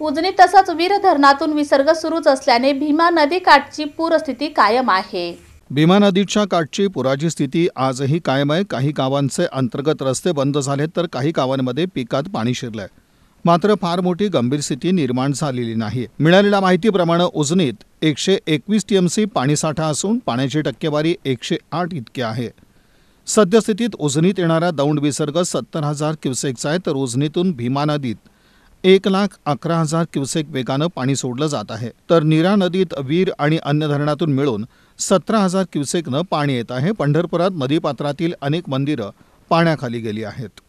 उजनी तसाच वीर धरणातून विसर्ग सुरूच असल्याने भीमा नदी काठची पूरस्थिती कायम आहे भीमा नदीच्या काठची पुराची स्थिती आजही कायम आहे काही गावांचे अंतर्गत रस्ते बंद झाले तर काही गावांमध्ये पिकात पाणी शिरलंय मात्र फार मोठी गंभीर स्थिती निर्माण झालेली नाही मिळालेल्या माहितीप्रमाणे उजनीत एकशे एकवीस टीएमसी पाणीसाठा असून पाण्याची टक्केवारी एकशे आठ इतकी आहे सद्यस्थितीत उजनीत येणारा दौंड विसर्ग सत्तर हजार क्युसेकचा आहे तर उजनीतून भीमा नदीत एक लाख अकरा हजार क्युसेक वेगानं पाणी सोडलं जात आहे तर नीरा नदीत वीर आणि अन्य धरणातून मिळून सतरा हजार क्युसेकनं पाणी येत आहे पंढरपुरात नदीपात्रातील अनेक मंदिरं पाण्याखाली गेली आहेत